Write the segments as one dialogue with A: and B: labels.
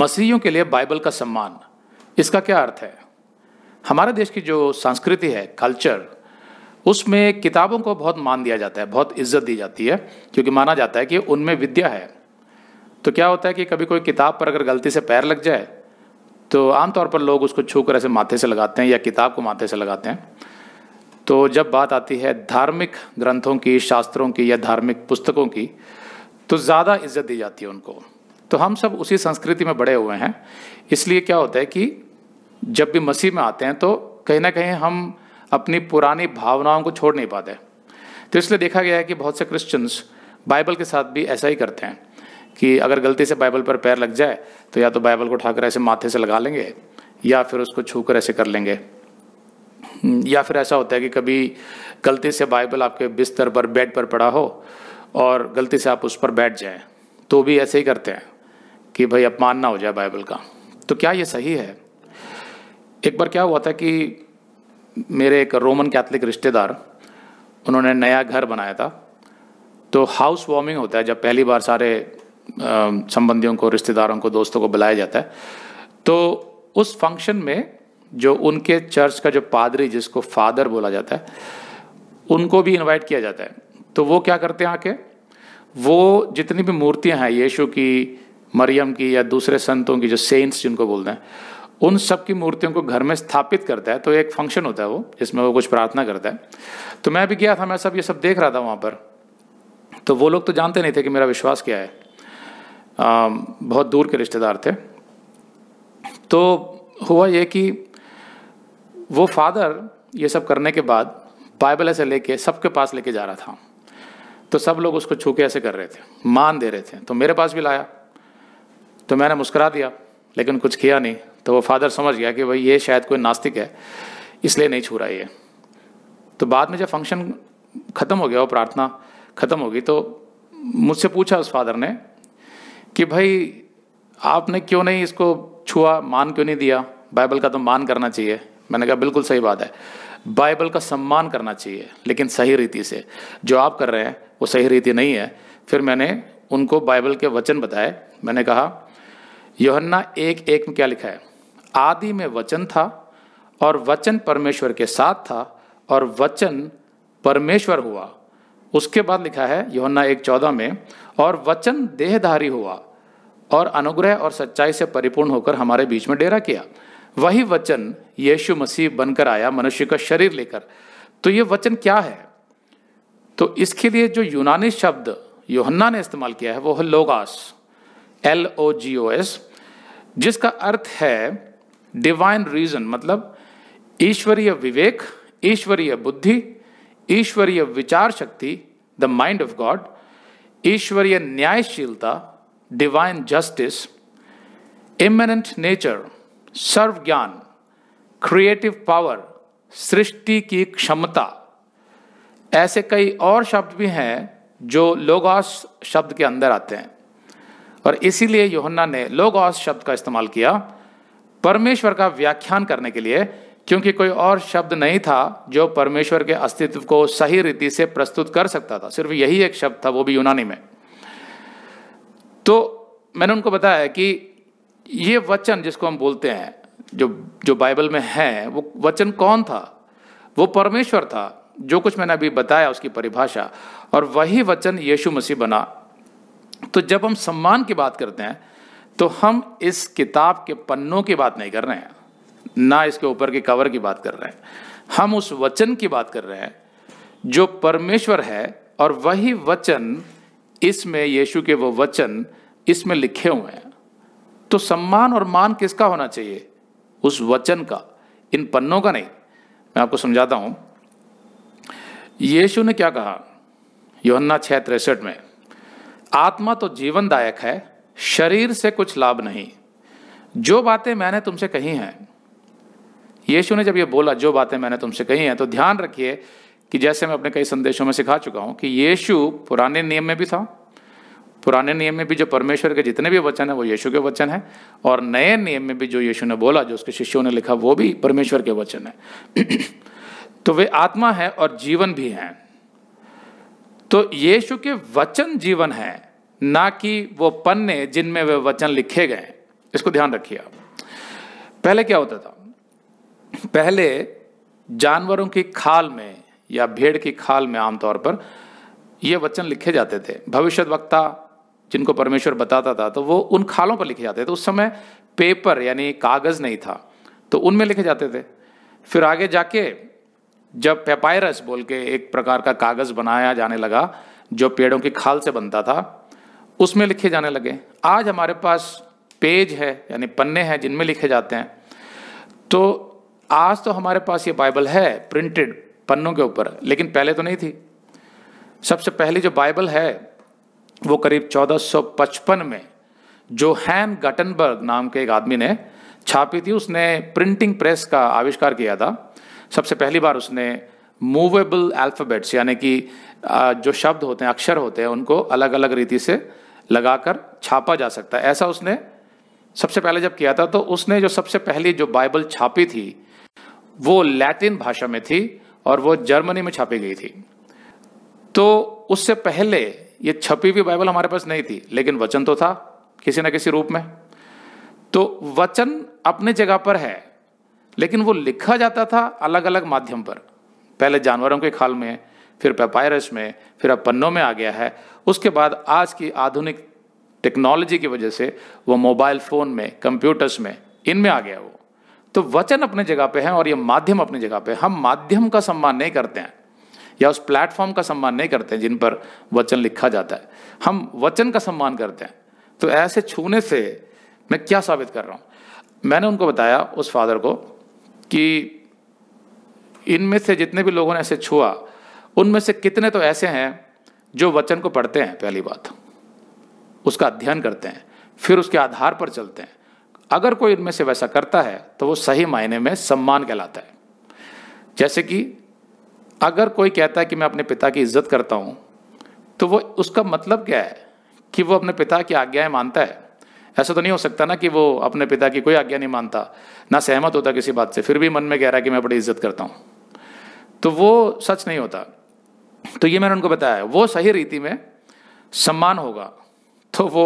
A: मसीहियों के लिए बाइबल का सम्मान इसका क्या अर्थ है हमारे देश की जो संस्कृति है कल्चर उसमें किताबों को बहुत मान दिया जाता है बहुत इज्जत दी जाती है क्योंकि माना जाता है कि उनमें विद्या है तो क्या होता है कि कभी कोई किताब पर अगर गलती से पैर लग जाए तो आमतौर पर लोग उसको छू कर ऐसे माथे से लगाते हैं या किताब को माथे से लगाते हैं तो जब बात आती है धार्मिक ग्रंथों की शास्त्रों की या धार्मिक पुस्तकों की तो ज़्यादा इज्जत दी जाती है उनको तो हम सब उसी संस्कृति में बड़े हुए हैं इसलिए क्या होता है कि जब भी मसीह में आते हैं तो कहीं ना कहीं हम अपनी पुरानी भावनाओं को छोड़ नहीं पाते तो इसलिए देखा गया है कि बहुत से क्रिश्चियंस बाइबल के साथ भी ऐसा ही करते हैं कि अगर गलती से बाइबल पर पैर लग जाए तो या तो बाइबल को उठाकर ऐसे माथे से लगा लेंगे या फिर उसको छू ऐसे कर लेंगे या फिर ऐसा होता है कि कभी गलती से बाइबल आपके बिस्तर पर बेड पर पड़ा हो और गलती से आप उस पर बैठ जाएं तो भी ऐसे ही करते हैं कि भाई अपमान ना हो जाए बाइबल का तो क्या ये सही है एक बार क्या हुआ था कि मेरे एक रोमन कैथलिक रिश्तेदार उन्होंने नया घर बनाया था तो हाउस वार्मिंग होता है जब पहली बार सारे संबंधियों को रिश्तेदारों को दोस्तों को बुलाया जाता है तो उस फंक्शन में जो उनके चर्च का जो पादरी जिसको फादर बोला जाता है उनको भी इनवाइट किया जाता है तो वो क्या करते हैं आके वो जितनी भी मूर्तियां हैं यीशु की मरियम की या दूसरे संतों की जो सेंट्स जिनको बोलते हैं उन सब की मूर्तियों को घर में स्थापित करता है तो एक फंक्शन होता है वो जिसमें वो कुछ प्रार्थना करता है तो मैं भी गया था मैं सब ये सब देख रहा था वहाँ पर तो वो लोग तो जानते नहीं थे कि मेरा विश्वास क्या है आ, बहुत दूर के रिश्तेदार थे तो हुआ ये कि वो फादर ये सब करने के बाद बाइबल ऐसे लेके सबके पास लेके जा रहा था तो सब लोग उसको छू के ऐसे कर रहे थे मान दे रहे थे तो मेरे पास भी लाया तो मैंने मुस्करा दिया लेकिन कुछ किया नहीं तो वो फादर समझ गया कि भाई ये शायद कोई नास्तिक है इसलिए नहीं छू रहा ये तो बाद में जब फंक्शन ख़त्म हो गया वो प्रार्थना ख़त्म होगी तो मुझसे पूछा उस फादर ने कि भाई आपने क्यों नहीं इसको छुआ मान क्यों नहीं दिया बाइबल का तो मान करना चाहिए मैंने कहा बिल्कुल सही बात है बाइबल का सम्मान करना चाहिए लेकिन सही रीति से जो आप कर रहे हैं वो सही रीति नहीं है फिर मैंने उनको बाइबल के वचन बताए मैंने कहा योहन्ना एक एक में क्या लिखा है आदि में वचन था और वचन परमेश्वर के साथ था और वचन परमेश्वर हुआ उसके बाद लिखा है योहन्ना एक चौदह में और वचन देहधारी हुआ और अनुग्रह और सच्चाई से परिपूर्ण होकर हमारे बीच में डेरा किया वही वचन यीशु मसीह बनकर आया मनुष्य का शरीर लेकर तो ये वचन क्या है तो इसके लिए जो यूनानी शब्द योहन्ना ने इस्तेमाल किया है वो है लोगास एल ओ जी ओ एस जिसका अर्थ है डिवाइन रीजन मतलब ईश्वरीय विवेक ईश्वरीय बुद्धि ईश्वरीय विचार शक्ति द माइंड ऑफ गॉड ईश्वरीय न्यायशीलता डिवाइन जस्टिस इमिनेंट नेचर सर्व ज्ञान क्रिएटिव पावर सृष्टि की क्षमता ऐसे कई और शब्द भी हैं जो लोगास शब्द के अंदर आते हैं और इसीलिए योहन्ना ने लोगॉस शब्द का इस्तेमाल किया परमेश्वर का व्याख्यान करने के लिए क्योंकि कोई और शब्द नहीं था जो परमेश्वर के अस्तित्व को सही रीति से प्रस्तुत कर सकता था सिर्फ यही एक शब्द था वो भी यूनानी में तो मैंने उनको बताया कि ये वचन जिसको हम बोलते हैं जो जो बाइबल में है वो वचन कौन था वो परमेश्वर था जो कुछ मैंने अभी बताया उसकी परिभाषा और वही वचन यीशु मसीह बना तो जब हम सम्मान की बात करते हैं तो हम इस किताब के पन्नों की बात नहीं कर रहे हैं ना इसके ऊपर के कवर की बात कर रहे हैं हम उस वचन की बात कर रहे हैं जो परमेश्वर है और वही वचन इसमें यीशु के वो वचन इसमें लिखे हुए हैं तो सम्मान और मान किसका होना चाहिए उस वचन का इन पन्नों का नहीं मैं आपको समझाता हूं यीशु ने क्या कहा योन्ना छह तिरसठ में आत्मा तो जीवनदायक है शरीर से कुछ लाभ नहीं जो बातें मैंने तुमसे कही हैं यीशु ने जब ये बोला जो बातें मैंने तुमसे कही हैं तो ध्यान रखिए कि जैसे मैं अपने कई संदेशों में सिखा चुका हूं कि यीशु पुराने नियम में भी था पुराने नियम में भी जो परमेश्वर के जितने भी वचन है वो यीशु के वचन है और नए नियम में भी जो यीशु ने बोला जो उसके शिष्यों ने लिखा वो भी परमेश्वर के वचन है तो वे आत्मा है और जीवन भी हैं तो यीशु के वचन जीवन है ना कि वो पन्ने जिनमें वे वचन लिखे गए इसको ध्यान रखिए आप पहले क्या होता था पहले जानवरों की खाल में या भेड़ की खाल में आमतौर पर ये वचन लिखे जाते थे भविष्य वक्ता जिनको परमेश्वर बताता था तो वो उन खालों पर लिखे जाते थे तो उस समय पेपर यानी कागज़ नहीं था तो उनमें लिखे जाते थे फिर आगे जाके जब पेपायरस बोल के एक प्रकार का कागज़ बनाया जाने लगा जो पेड़ों की खाल से बनता था उसमें लिखे जाने लगे आज हमारे पास पेज है यानी पन्ने हैं जिनमें लिखे जाते हैं तो आज तो हमारे पास ये बाइबल है प्रिंटेड पन्नों के ऊपर लेकिन पहले तो नहीं थी सबसे पहली जो बाइबल है वो करीब 1455 में जो हैन गटनबर्ग नाम के एक आदमी ने छापी थी उसने प्रिंटिंग प्रेस का आविष्कार किया था सबसे पहली बार उसने मूवेबल अल्फ़ाबेट्स यानी कि जो शब्द होते हैं अक्षर होते हैं उनको अलग अलग रीति से लगाकर छापा जा सकता है ऐसा उसने सबसे पहले जब किया था तो उसने जो सबसे पहली जो बाइबल छापी थी वो लैटिन भाषा में थी और वो जर्मनी में छापी गई थी तो उससे पहले ये छपी हुई बाइबल हमारे पास नहीं थी लेकिन वचन तो था किसी न किसी रूप में तो वचन अपने जगह पर है लेकिन वो लिखा जाता था अलग अलग माध्यम पर पहले जानवरों के खाल में फिर पेपायरस में फिर अब पन्नों में आ गया है उसके बाद आज की आधुनिक टेक्नोलॉजी की वजह से वो मोबाइल फ़ोन में कंप्यूटर्स में इनमें आ गया वो तो वचन अपने जगह पे है और ये माध्यम अपने जगह पे हम माध्यम का सम्मान नहीं करते हैं या उस प्लेटफॉर्म का सम्मान नहीं करते हैं जिन पर वचन लिखा जाता है हम वचन का सम्मान करते हैं तो ऐसे छूने से मैं क्या साबित कर रहा हूँ मैंने उनको बताया उस फादर को कि इनमें से जितने भी लोगों ने ऐसे छुआ उनमें से कितने तो ऐसे हैं जो वचन को पढ़ते हैं पहली बात उसका अध्ययन करते हैं फिर उसके आधार पर चलते हैं अगर कोई इनमें से वैसा करता है तो वो सही मायने में सम्मान कहलाता है जैसे कि अगर कोई कहता है कि मैं अपने पिता की इज्जत करता हूं तो वो उसका मतलब क्या है कि वो अपने पिता की आज्ञाएं मानता है ऐसा तो नहीं हो सकता ना कि वो अपने पिता की कोई आज्ञा नहीं मानता ना सहमत होता किसी बात से फिर भी मन में कह रहा है कि मैं बड़ी इज्जत करता हूँ तो वो सच नहीं होता तो ये मैंने उनको बताया वो सही रीति में सम्मान होगा तो वो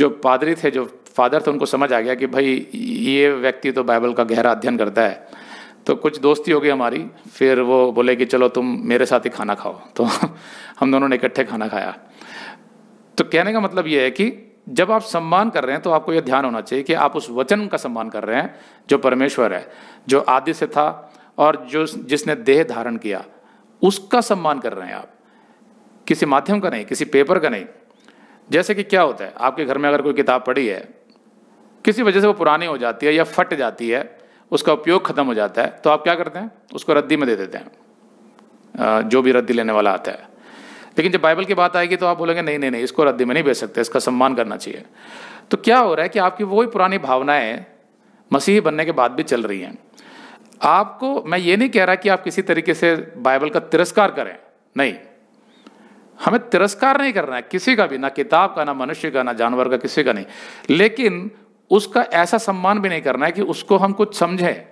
A: जो पादरी थे जो फादर थे उनको समझ आ गया कि भाई ये व्यक्ति तो बाइबल का गहरा अध्ययन करता है तो कुछ दोस्ती हो गई हमारी फिर वो बोले कि चलो तुम मेरे साथ ही खाना खाओ तो हम दोनों ने इकट्ठे खाना खाया तो कहने का मतलब ये है कि जब आप सम्मान कर रहे हैं तो आपको यह ध्यान होना चाहिए कि आप उस वचन का सम्मान कर रहे हैं जो परमेश्वर है जो आदि से था और जो जिसने देह धारण किया उसका सम्मान कर रहे हैं आप किसी माध्यम का नहीं किसी पेपर का नहीं जैसे कि क्या होता है आपके घर में अगर कोई किताब पड़ी है किसी वजह से वो पुरानी हो जाती है या फट जाती है उसका उपयोग खत्म हो जाता है तो आप क्या करते हैं उसको रद्दी में दे देते हैं जो भी रद्दी लेने वाला आता है लेकिन जब बाइबल की बात आएगी तो आप बोलेंगे नहीं नहीं नहीं इसको रद्दी में नहीं बेच सकते इसका सम्मान करना चाहिए तो क्या हो रहा है कि आपकी वही पुरानी भावनाएं मसीही बनने के बाद भी चल रही हैं आपको मैं ये नहीं कह रहा कि आप किसी तरीके से बाइबल का तिरस्कार करें नहीं हमें तिरस्कार नहीं करना है किसी का भी ना किताब का ना मनुष्य का ना जानवर का किसी का नहीं लेकिन उसका ऐसा सम्मान भी नहीं करना है कि उसको हम कुछ समझें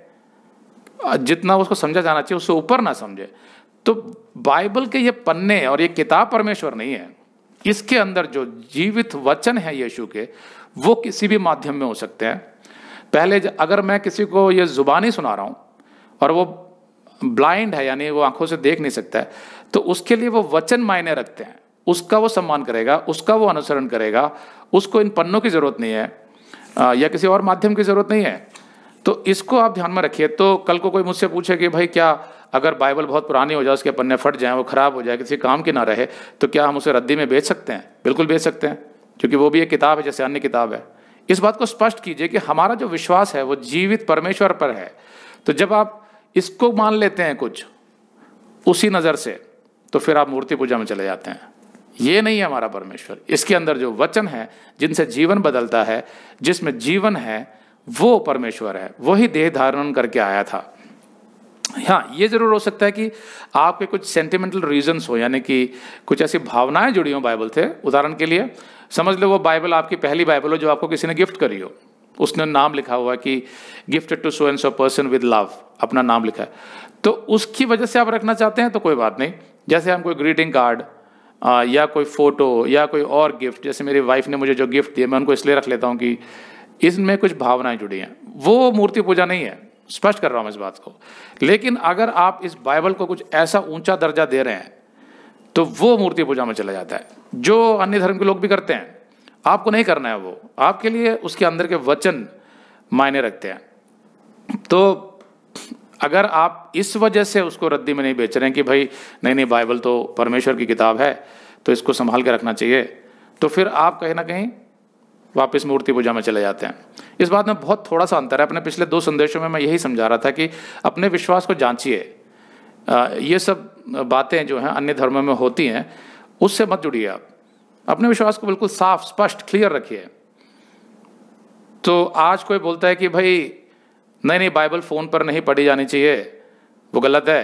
A: जितना उसको समझा जाना चाहिए उससे ऊपर ना समझे तो बाइबल के ये पन्ने और ये किताब परमेश्वर नहीं है इसके अंदर जो जीवित वचन है यीशु के वो किसी भी माध्यम में हो सकते हैं पहले अगर मैं किसी को ये ज़ुबानी सुना रहा हूँ और वो ब्लाइंड है यानी वो आंखों से देख नहीं सकता है तो उसके लिए वो वचन मायने रखते हैं उसका वो सम्मान करेगा उसका वो अनुसरण करेगा उसको इन पन्नों की ज़रूरत नहीं है या किसी और माध्यम की ज़रूरत नहीं है तो इसको आप ध्यान में रखिए तो कल को कोई मुझसे पूछे कि भाई क्या अगर बाइबल बहुत पुरानी हो जाए उसके पन्ने फट जाएं वो ख़राब हो जाए किसी काम के ना रहे तो क्या हम उसे रद्दी में बेच सकते हैं बिल्कुल बेच सकते हैं क्योंकि वो भी एक किताब है जैसे अन्य किताब है इस बात को स्पष्ट कीजिए कि हमारा जो विश्वास है वो जीवित परमेश्वर पर है तो जब आप इसको मान लेते हैं कुछ उसी नज़र से तो फिर आप मूर्ति पूजा में चले जाते हैं ये नहीं है हमारा परमेश्वर इसके अंदर जो वचन है जिनसे जीवन बदलता है जिसमें जीवन है वो परमेश्वर है वही देह धारण करके आया था हाँ ये जरूर हो सकता है कि आपके कुछ सेंटिमेंटल रीजंस हो यानी कि कुछ ऐसी भावनाएं जुड़ी हो बाइबल से उदाहरण के लिए समझ लो वो बाइबल आपकी पहली बाइबल हो जो आपको किसी ने गिफ्ट करी हो उसने नाम लिखा हुआ कि gifted to so and so person with love अपना नाम लिखा है तो उसकी वजह से आप रखना चाहते हैं तो कोई बात नहीं जैसे हम कोई ग्रीटिंग कार्ड या कोई फ़ोटो या कोई और गिफ्ट जैसे मेरी वाइफ ने मुझे जो गिफ्ट दिए मैं उनको इसलिए रख लेता हूँ कि इसमें कुछ भावनाएं जुड़ी हैं वो मूर्ति पूजा नहीं है स्पष्ट कर रहा हूँ इस बात को लेकिन अगर आप इस बाइबल को कुछ ऐसा ऊंचा दर्जा दे रहे हैं तो वो मूर्ति पूजा में चला जाता है जो अन्य धर्म के लोग भी करते हैं आपको नहीं करना है वो आपके लिए उसके अंदर के वचन मायने रखते हैं तो अगर आप इस वजह से उसको रद्दी में नहीं बेच रहे हैं कि भाई नहीं नहीं बाइबल तो परमेश्वर की किताब है तो इसको संभाल के रखना चाहिए तो फिर आप कहीं ना कहीं वापस मूर्ति पूजा में चले जाते हैं इस बात में बहुत थोड़ा सा अंतर है अपने पिछले दो संदेशों में मैं यही समझा रहा था कि अपने विश्वास को जांचिए ये सब बातें जो हैं अन्य धर्मों में होती हैं उससे मत जुड़िए आप अपने विश्वास को बिल्कुल साफ स्पष्ट क्लियर रखिए तो आज कोई बोलता है कि भाई नहीं नहीं बाइबल फ़ोन पर नहीं पढ़ी जानी चाहिए वो गलत है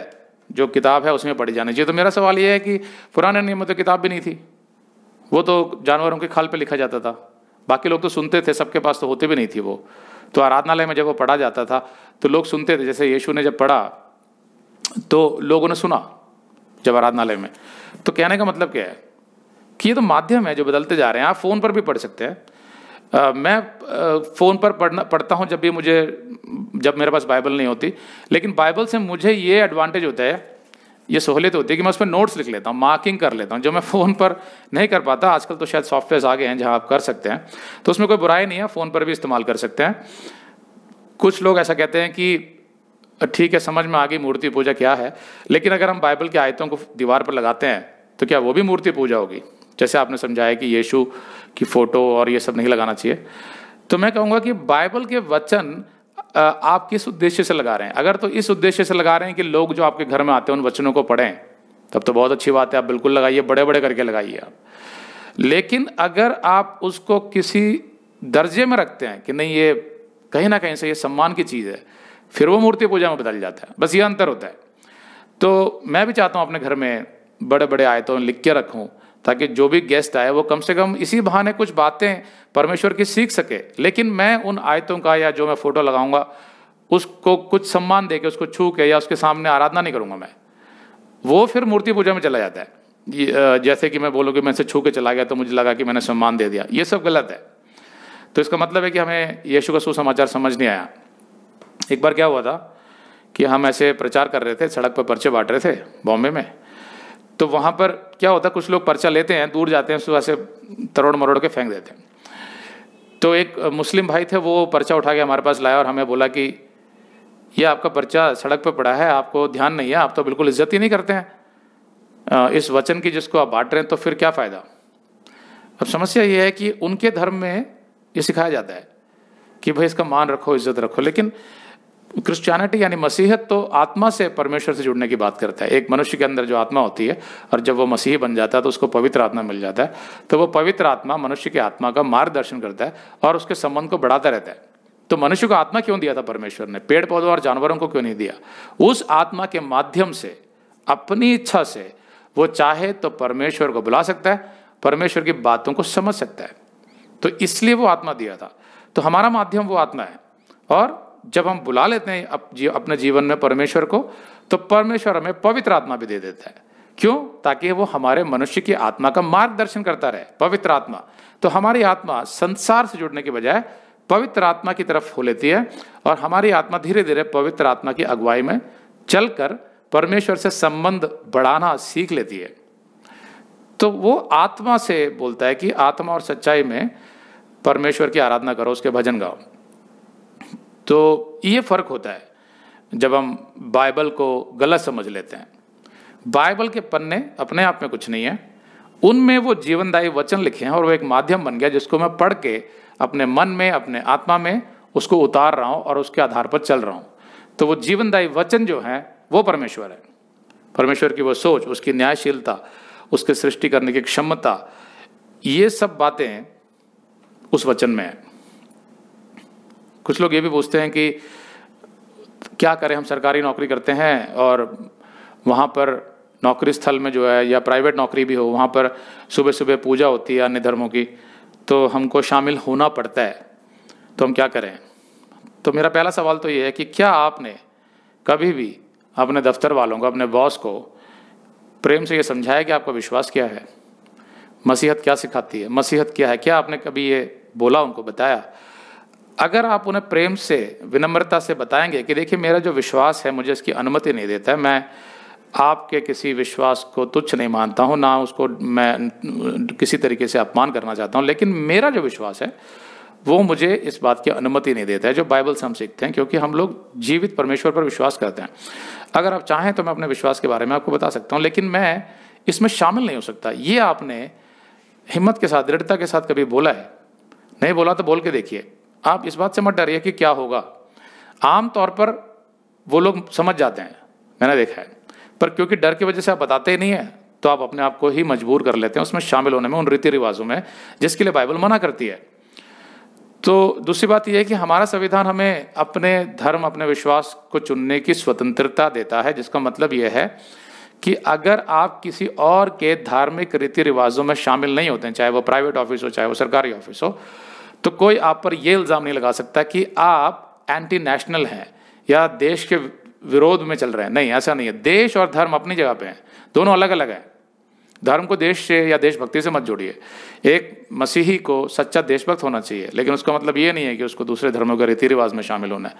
A: जो किताब है उसमें पढ़ी जानी चाहिए तो मेरा सवाल यह है कि पुराने नियम में तो किताब भी नहीं थी वो तो जानवरों के खाल पे लिखा जाता था बाकी लोग तो सुनते थे सबके पास तो होते भी नहीं थी वो तो आराधनालय में जब वो पढ़ा जाता था तो लोग सुनते थे जैसे यीशु ने जब पढ़ा तो लोगों ने सुना जब आराधनालय में तो कहने का मतलब क्या है कि ये तो माध्यम है जो बदलते जा रहे हैं आप फ़ोन पर भी पढ़ सकते हैं मैं फ़ोन पर पढ़ना पढ़ता हूँ जब भी मुझे जब मेरे पास बाइबल नहीं होती लेकिन बाइबल से मुझे ये एडवांटेज होता है ये सहूलियत होती है कि मैं उस पर नोट्स लिख लेता हूँ मार्किंग कर लेता हूँ जो मैं फ़ोन पर नहीं कर पाता आजकल तो शायद सॉफ्टवेयर आ गए हैं जहाँ आप कर सकते हैं तो उसमें कोई बुराई नहीं है फ़ोन पर भी इस्तेमाल कर सकते हैं कुछ लोग ऐसा कहते हैं कि ठीक है समझ में आ गई मूर्ति पूजा क्या है लेकिन अगर हम बाइबल की आयतों को दीवार पर लगाते हैं तो क्या वो भी मूर्ति पूजा होगी जैसे आपने समझाया कि यीशु की फ़ोटो और ये सब नहीं लगाना चाहिए तो मैं कहूँगा कि बाइबल के वचन आप किस उद्देश्य से लगा रहे हैं अगर तो इस उद्देश्य से लगा रहे हैं कि लोग जो आपके घर में आते हैं उन वचनों को पढ़ें तब तो बहुत अच्छी बात है आप बिल्कुल लगाइए बड़े बड़े करके लगाइए आप लेकिन अगर आप उसको किसी दर्जे में रखते हैं कि नहीं ये कहीं ना कहीं से ये सम्मान की चीज़ है फिर वो मूर्ति पूजा में बदल जाता है बस ये अंतर होता है तो मैं भी चाहता हूँ अपने घर में बड़े बड़े आयतों लिख के रखूँ ताकि जो भी गेस्ट आए वो कम से कम इसी बहाने कुछ बातें परमेश्वर की सीख सके लेकिन मैं उन आयतों का या जो मैं फ़ोटो लगाऊंगा उसको कुछ सम्मान दे के उसको छू के या उसके सामने आराधना नहीं करूँगा मैं वो फिर मूर्ति पूजा में चला जाता है जैसे कि मैं बोलूँ कि मैं इसे छू के चला गया तो मुझे लगा कि मैंने सम्मान दे दिया ये सब गलत है तो इसका मतलब है कि हमें यीशु का सुसमाचार समझ नहीं आया एक बार क्या हुआ था कि हम ऐसे प्रचार कर रहे थे सड़क पर पर्चे बांट रहे थे बॉम्बे में तो वहाँ पर क्या होता है कुछ लोग पर्चा लेते हैं दूर जाते हैं सुबह से तरोड़ मरोड़ के फेंक देते हैं तो एक मुस्लिम भाई थे वो पर्चा उठा के हमारे पास लाया और हमें बोला कि ये आपका पर्चा सड़क पर पड़ा है आपको ध्यान नहीं है आप तो बिल्कुल इज्जत ही नहीं करते हैं इस वचन की जिसको आप बांट रहे हैं तो फिर क्या फ़ायदा अब समस्या ये है कि उनके धर्म में ये सिखाया जाता है कि भाई इसका मान रखो इज्जत रखो लेकिन क्रिश्चियनिटी यानी मसीहत तो आत्मा से परमेश्वर से जुड़ने की बात करता है एक मनुष्य के अंदर जो आत्मा होती है और जब वो मसीह बन जाता है तो उसको पवित्र आत्मा मिल जाता है तो वो पवित्र आत्मा मनुष्य की आत्मा का मार्गदर्शन करता है और उसके संबंध को बढ़ाता रहता है तो मनुष्य को आत्मा क्यों दिया था परमेश्वर ने पेड़ पौधों और जानवरों को क्यों नहीं दिया उस आत्मा के माध्यम से अपनी इच्छा से वो चाहे तो परमेश्वर को बुला सकता है परमेश्वर की बातों को समझ सकता है तो इसलिए वो आत्मा दिया था तो हमारा माध्यम वो आत्मा है और जब हम बुला लेते हैं अप, जी, अपने जीवन में परमेश्वर को तो परमेश्वर हमें पवित्र आत्मा भी दे देता है क्यों ताकि वो हमारे मनुष्य की आत्मा का मार्गदर्शन करता रहे पवित्र आत्मा तो हमारी आत्मा संसार से जुड़ने के बजाय पवित्र आत्मा की तरफ हो लेती है और हमारी आत्मा धीरे धीरे पवित्र आत्मा की अगुवाई में चलकर परमेश्वर से संबंध बढ़ाना सीख लेती है तो वो आत्मा से बोलता है कि आत्मा और सच्चाई में परमेश्वर की आराधना करो उसके भजन गाओ तो ये फ़र्क होता है जब हम बाइबल को गलत समझ लेते हैं बाइबल के पन्ने अपने आप में कुछ नहीं है उनमें वो जीवनदायी वचन लिखे हैं और वो एक माध्यम बन गया जिसको मैं पढ़ के अपने मन में अपने आत्मा में उसको उतार रहा हूँ और उसके आधार पर चल रहा हूँ तो वो जीवनदायी वचन जो है वो परमेश्वर है परमेश्वर की वो सोच उसकी न्यायशीलता उसके सृष्टि करने की क्षमता ये सब बातें उस वचन में है कुछ लोग ये भी पूछते हैं कि क्या करें हम सरकारी नौकरी करते हैं और वहाँ पर नौकरी स्थल में जो है या प्राइवेट नौकरी भी हो वहाँ पर सुबह सुबह पूजा होती है अन्य धर्मों की तो हमको शामिल होना पड़ता है तो हम क्या करें तो मेरा पहला सवाल तो ये है कि क्या आपने कभी भी अपने दफ्तर वालों को अपने बॉस को प्रेम से ये समझाया कि आपका विश्वास क्या है मसीहत क्या सिखाती है मसीहत क्या है क्या आपने कभी ये बोला उनको बताया अगर आप उन्हें प्रेम से विनम्रता से बताएंगे कि देखिए मेरा जो विश्वास है मुझे इसकी अनुमति नहीं देता है मैं आपके किसी विश्वास को तुच्छ नहीं मानता हूँ ना उसको मैं किसी तरीके से अपमान करना चाहता हूँ लेकिन मेरा जो विश्वास है वो मुझे इस बात की अनुमति नहीं देता है जो बाइबल से हम सीखते हैं क्योंकि हम लोग जीवित परमेश्वर पर विश्वास करते हैं अगर आप चाहें तो मैं अपने विश्वास के बारे में आपको बता सकता हूँ लेकिन मैं इसमें शामिल नहीं हो सकता ये आपने हिम्मत के साथ दृढ़ता के साथ कभी बोला है नहीं बोला तो बोल के देखिए आप इस बात से मत डरिए कि क्या होगा आम तौर पर वो लोग समझ जाते हैं मैंने देखा है पर क्योंकि डर की वजह से आप बताते ही नहीं हैं तो आप अपने आप को ही मजबूर कर लेते हैं उसमें शामिल होने में उन रीति रिवाजों में जिसके लिए बाइबल मना करती है तो दूसरी बात यह है कि हमारा संविधान हमें अपने धर्म अपने विश्वास को चुनने की स्वतंत्रता देता है जिसका मतलब यह है कि अगर आप किसी और के धार्मिक रीति रिवाजों में शामिल नहीं होते हैं चाहे वो प्राइवेट ऑफिस हो चाहे वो सरकारी ऑफिस हो तो कोई आप पर यह इल्ज़ाम नहीं लगा सकता कि आप एंटी नेशनल हैं या देश के विरोध में चल रहे हैं नहीं ऐसा नहीं है देश और धर्म अपनी जगह पे हैं दोनों अलग अलग हैं धर्म को देश से या देशभक्ति से मत जोड़िए एक मसीही को सच्चा देशभक्त होना चाहिए लेकिन उसका मतलब ये नहीं है कि उसको दूसरे धर्मों के रीति रिवाज में शामिल होना है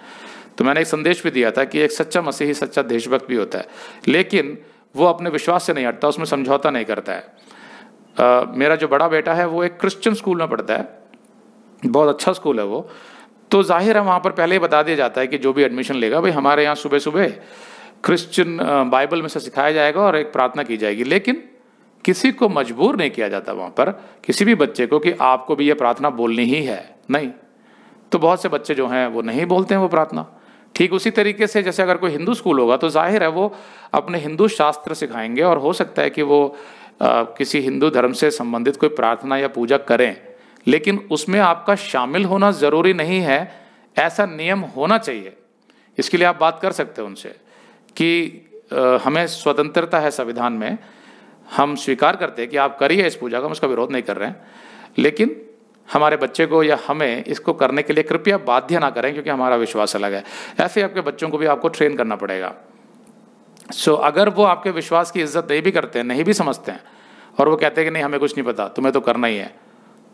A: तो मैंने एक संदेश भी दिया था कि एक सच्चा मसीही सच्चा देशभक्त भी होता है लेकिन वो अपने विश्वास से नहीं हटता उसमें समझौता नहीं करता है आ, मेरा जो बड़ा बेटा है वो एक क्रिश्चियन स्कूल में पढ़ता है बहुत अच्छा स्कूल है वो तो जाहिर है वहाँ पर पहले ही बता दिया जाता है कि जो भी एडमिशन लेगा भाई हमारे यहाँ सुबह सुबह क्रिश्चियन बाइबल में से सिखाया जाएगा और एक प्रार्थना की जाएगी लेकिन किसी को मजबूर नहीं किया जाता वहाँ पर किसी भी बच्चे को कि आपको भी ये प्रार्थना बोलनी ही है नहीं तो बहुत से बच्चे जो हैं वो नहीं बोलते हैं वो प्रार्थना ठीक उसी तरीके से जैसे अगर कोई हिंदू स्कूल होगा तो जाहिर है वो अपने हिंदू शास्त्र सिखाएंगे और हो सकता है कि वो आ, किसी हिंदू धर्म से संबंधित कोई प्रार्थना या पूजा करें लेकिन उसमें आपका शामिल होना ज़रूरी नहीं है ऐसा नियम होना चाहिए इसके लिए आप बात कर सकते हैं उनसे कि हमें स्वतंत्रता है संविधान में हम स्वीकार करते हैं कि आप करिए इस पूजा का हम उसका विरोध नहीं कर रहे हैं लेकिन हमारे बच्चे को या हमें इसको करने के लिए कृपया बाध्य ना करें क्योंकि हमारा विश्वास अलग है ऐसे आपके बच्चों को भी आपको ट्रेन करना पड़ेगा सो so, अगर वो आपके विश्वास की इज्जत नहीं भी करते हैं नहीं भी समझते हैं और वो कहते हैं कि नहीं हमें कुछ नहीं पता तुम्हें तो करना ही है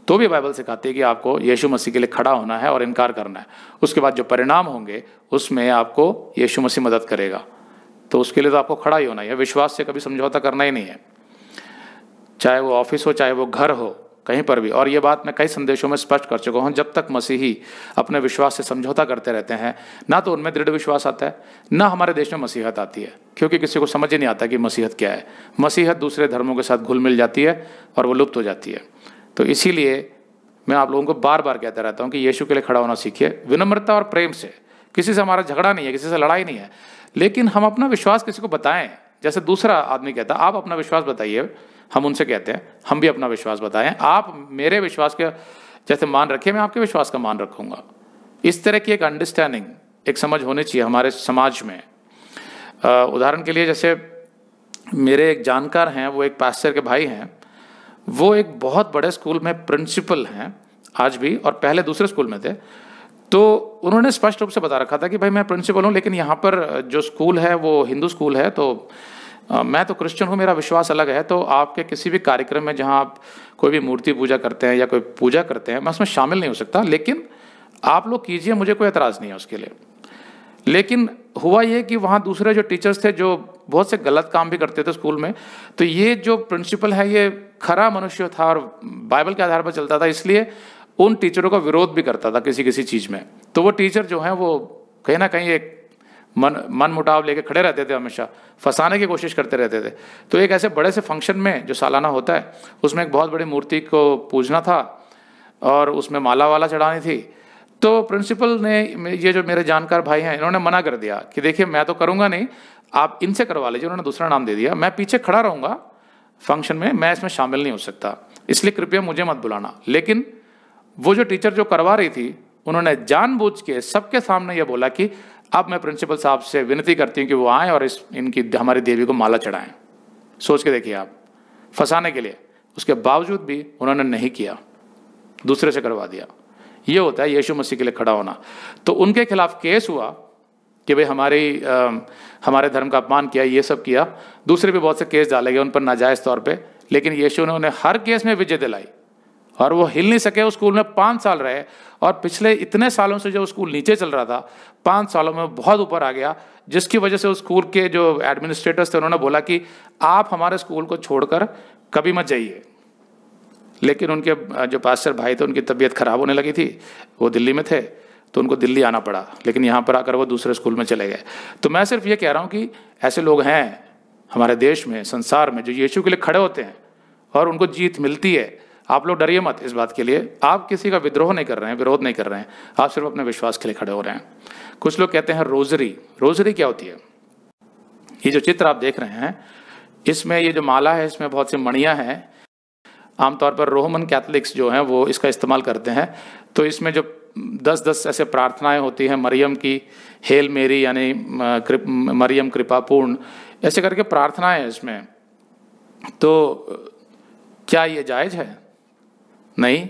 A: तो भी बाइबल सिखाती है कि आपको यीशु मसीह के लिए खड़ा होना है और इनकार करना है उसके बाद जो परिणाम होंगे उसमें आपको यीशु मसीह मदद करेगा तो उसके लिए तो आपको खड़ा ही होना है विश्वास से कभी समझौता करना ही नहीं है चाहे वो ऑफिस हो चाहे वो घर हो कहीं पर भी और ये बात मैं कई संदेशों में स्पष्ट कर चुका हूँ जब तक मसीही अपने विश्वास से समझौता करते रहते हैं ना तो उनमें दृढ़ विश्वास आता है ना हमारे देश में मसीहत आती है क्योंकि किसी को समझ ही नहीं आता कि मसीहत क्या है मसीहत दूसरे धर्मों के साथ घुल मिल जाती है और वो लुप्त हो जाती है तो इसीलिए मैं आप लोगों को बार बार कहता रहता हूँ कि यीशु के लिए खड़ा होना सीखिए विनम्रता और प्रेम से किसी से हमारा झगड़ा नहीं है किसी से लड़ाई नहीं है लेकिन हम अपना विश्वास किसी को बताएं जैसे दूसरा आदमी कहता है आप अपना विश्वास बताइए हम उनसे कहते हैं हम भी अपना विश्वास बताएं आप मेरे विश्वास के जैसे मान रखिए मैं आपके विश्वास का मान रखूँगा इस तरह की एक अंडरस्टैंडिंग एक समझ होनी चाहिए हमारे समाज में उदाहरण के लिए जैसे मेरे एक जानकार हैं वो एक पास्टर के भाई हैं वो एक बहुत बड़े स्कूल में प्रिंसिपल हैं आज भी और पहले दूसरे स्कूल में थे तो उन्होंने स्पष्ट रूप से बता रखा था कि भाई मैं प्रिंसिपल हूँ लेकिन यहाँ पर जो स्कूल है वो हिंदू स्कूल है तो मैं तो क्रिश्चियन हूँ मेरा विश्वास अलग है तो आपके किसी भी कार्यक्रम में जहाँ आप कोई भी मूर्ति पूजा करते हैं या कोई पूजा करते हैं मैं उसमें शामिल नहीं हो सकता लेकिन आप लोग कीजिए मुझे कोई एतराज़ नहीं है उसके लिए लेकिन हुआ ये कि वहाँ दूसरे जो टीचर्स थे जो बहुत से गलत काम भी करते थे स्कूल में तो ये जो प्रिंसिपल है ये खरा मनुष्य था और बाइबल के आधार पर चलता था इसलिए उन टीचरों का विरोध भी करता था किसी किसी चीज़ में तो वो टीचर जो हैं वो कहीं ना कहीं एक मन मन मुटाव लेके खड़े रहते थे हमेशा फंसाने की कोशिश करते रहते थे तो एक ऐसे बड़े से फंक्शन में जो सालाना होता है उसमें एक बहुत बड़ी मूर्ति को पूजना था और उसमें माला वाला चढ़ानी थी तो प्रिंसिपल ने ये जो मेरे जानकार भाई हैं इन्होंने मना कर दिया कि देखिए मैं तो करूँगा नहीं आप इनसे करवा लीजिए उन्होंने दूसरा नाम दे दिया मैं पीछे खड़ा रहूँगा फंक्शन में मैं इसमें शामिल नहीं हो सकता इसलिए कृपया मुझे मत बुलाना लेकिन वो जो टीचर जो करवा रही थी उन्होंने जानबूझ के सबके सामने ये बोला कि अब मैं प्रिंसिपल साहब से विनती करती हूँ कि वो आएँ और इस इनकी हमारी देवी को माला चढ़ाएं सोच के देखिए आप फंसाने के लिए उसके बावजूद भी उन्होंने नहीं किया दूसरे से करवा दिया ये होता है यीशु मसीह के लिए खड़ा होना तो उनके खिलाफ केस हुआ कि भाई हमारी आ, हमारे धर्म का अपमान किया ये सब किया दूसरे भी बहुत से केस डाले गए उन पर नाजायज़ तौर पर लेकिन यीशु ने उन्हें हर केस में विजय दिलाई और वो हिल नहीं सके उस स्कूल में पाँच साल रहे और पिछले इतने सालों से जो स्कूल नीचे चल रहा था पाँच सालों में बहुत ऊपर आ गया जिसकी वजह से उस स्कूल के जो एडमिनिस्ट्रेटर्स थे उन्होंने बोला कि आप हमारे स्कूल को छोड़कर कभी मत जाइए लेकिन उनके जो पास्टर भाई थे उनकी तबीयत ख़राब होने लगी थी वो दिल्ली में थे तो उनको दिल्ली आना पड़ा लेकिन यहाँ पर आकर वो दूसरे स्कूल में चले गए तो मैं सिर्फ ये कह रहा हूँ कि ऐसे लोग हैं हमारे देश में संसार में जो यीशु के लिए खड़े होते हैं और उनको जीत मिलती है आप लोग डरिए मत इस बात के लिए आप किसी का विद्रोह नहीं कर रहे हैं विरोध नहीं कर रहे हैं आप सिर्फ अपने विश्वास के लिए खड़े हो रहे हैं कुछ लोग कहते हैं रोजरी रोजरी क्या होती है ये जो चित्र आप देख रहे हैं इसमें ये जो माला है इसमें बहुत सी मणियाँ हैं आमतौर पर रोमन कैथलिक्स जो हैं वो इसका इस्तेमाल करते हैं तो इसमें जो दस दस ऐसे प्रार्थनाएं होती हैं मरियम की हेल मेरी यानी क्रिप, मरियम कृपापूर्ण ऐसे करके प्रार्थनाएं हैं इसमें तो क्या ये जायज़ है नहीं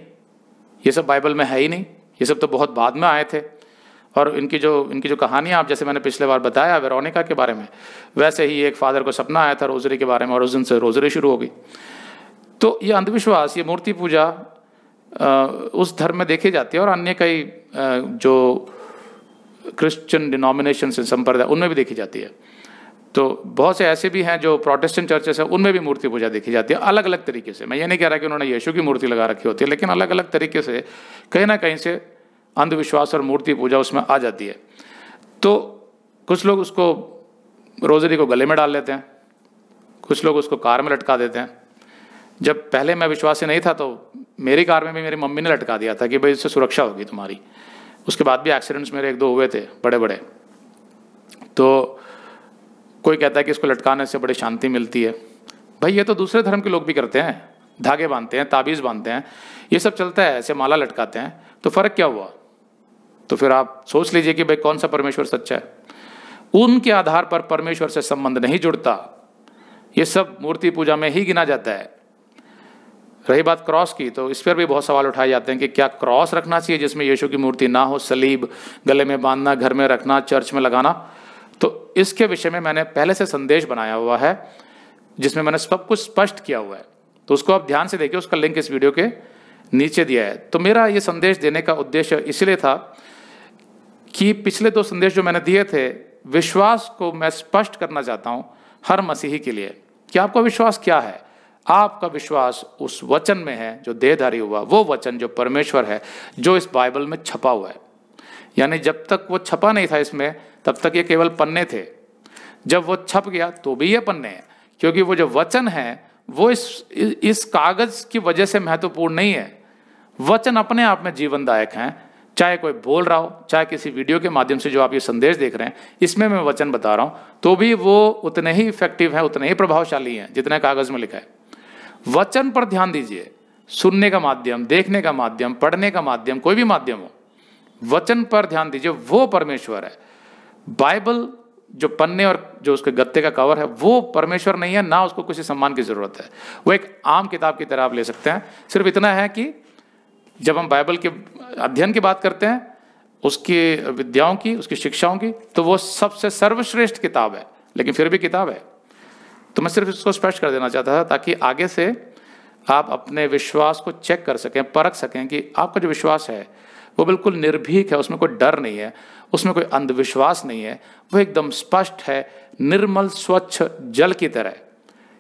A: ये सब बाइबल में है ही नहीं ये सब तो बहुत बाद में आए थे और इनकी जो इनकी जो कहानियाँ आप जैसे मैंने पिछले बार बताया वेरोनिका के बारे में वैसे ही एक फादर को सपना आया था रोजरी के बारे में और उस दिन से रोजरी शुरू हो गई तो ये अंधविश्वास ये मूर्ति पूजा उस धर्म में देखे जाते हैं और अन्य कई जो क्रिश्चियन डिनोमिनेशन से संप्रदाय उनमें भी देखी जाती है तो बहुत से ऐसे भी हैं जो प्रोटेस्टेंट चर्चेस हैं उनमें भी मूर्ति पूजा देखी जाती है अलग अलग तरीके से मैं ये नहीं कह रहा कि उन्होंने यीशु की मूर्ति लगा रखी होती है लेकिन अलग अलग तरीके से कहीं ना कहीं से अंधविश्वास और मूर्ति पूजा उसमें आ जाती है तो कुछ लोग उसको रोजरी को गले में डाल लेते हैं कुछ लोग उसको कार में लटका देते हैं जब पहले मैं विश्वासी नहीं था तो मेरी कार में भी मेरी मम्मी ने लटका दिया था कि भाई इससे सुरक्षा होगी तुम्हारी उसके बाद भी एक्सीडेंट्स मेरे एक दो हुए थे बड़े बड़े तो कोई कहता है कि इसको लटकाने से बड़ी शांति मिलती है भाई ये तो दूसरे धर्म के लोग भी करते हैं धागे बांधते हैं ताबीज़ बांधते हैं ये सब चलता है ऐसे माला लटकाते हैं तो फ़र्क क्या हुआ तो फिर आप सोच लीजिए कि भाई कौन सा परमेश्वर सच्चा है उनके आधार पर परमेश्वर से संबंध नहीं जुड़ता ये सब मूर्ति पूजा में ही गिना जाता है रही तो बात क्रॉस की तो इस पर भी बहुत सवाल उठाए जाते हैं कि क्या क्रॉस रखना चाहिए जिसमें यीशु की मूर्ति ना हो सलीब गले में बांधना घर में रखना चर्च में लगाना तो इसके विषय में मैंने पहले से संदेश बनाया हुआ है जिसमें मैंने सब कुछ स्पष्ट किया हुआ है तो उसको आप ध्यान से देखिए उसका लिंक इस वीडियो के नीचे दिया है तो मेरा ये संदेश देने का उद्देश्य इसलिए था कि पिछले दो संदेश जो मैंने दिए थे विश्वास को मैं स्पष्ट करना चाहता हूँ हर मसीही के लिए कि आपका विश्वास क्या है आपका विश्वास उस वचन में है जो देहधारी हुआ वो वचन जो परमेश्वर है जो इस बाइबल में छपा हुआ है यानी जब तक वो छपा नहीं था इसमें तब तक ये केवल पन्ने थे जब वो छप गया तो भी ये पन्ने हैं क्योंकि वो जो वचन है वो इस इस कागज की वजह से महत्वपूर्ण नहीं है वचन अपने आप में जीवनदायक हैं चाहे कोई बोल रहा हो चाहे किसी वीडियो के माध्यम से जो आप ये संदेश देख रहे हैं इसमें मैं वचन बता रहा हूँ तो भी वो उतने ही इफेक्टिव हैं उतने ही प्रभावशाली हैं जितने कागज़ में लिखा है वचन पर ध्यान दीजिए सुनने का माध्यम देखने का माध्यम पढ़ने का माध्यम कोई भी माध्यम हो वचन पर ध्यान दीजिए वो परमेश्वर है बाइबल जो पन्ने और जो उसके गत्ते का कवर है वो परमेश्वर नहीं है ना उसको किसी सम्मान की ज़रूरत है वो एक आम किताब की तरह आप ले सकते हैं सिर्फ इतना है कि जब हम बाइबल के अध्ययन की बात करते हैं उसकी विद्याओं की उसकी शिक्षाओं की तो वो सबसे सर्वश्रेष्ठ किताब है लेकिन फिर भी किताब है तो मैं सिर्फ इसको स्पष्ट कर देना चाहता था ताकि आगे से आप अपने विश्वास को चेक कर सकें परख सकें कि आपका जो विश्वास है वो बिल्कुल निर्भीक है उसमें कोई डर नहीं है उसमें कोई अंधविश्वास नहीं है वो एकदम स्पष्ट है निर्मल स्वच्छ जल की तरह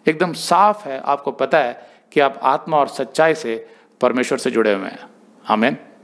A: एकदम साफ है आपको पता है कि आप आत्मा और सच्चाई से परमेश्वर से जुड़े हुए हैं आमेन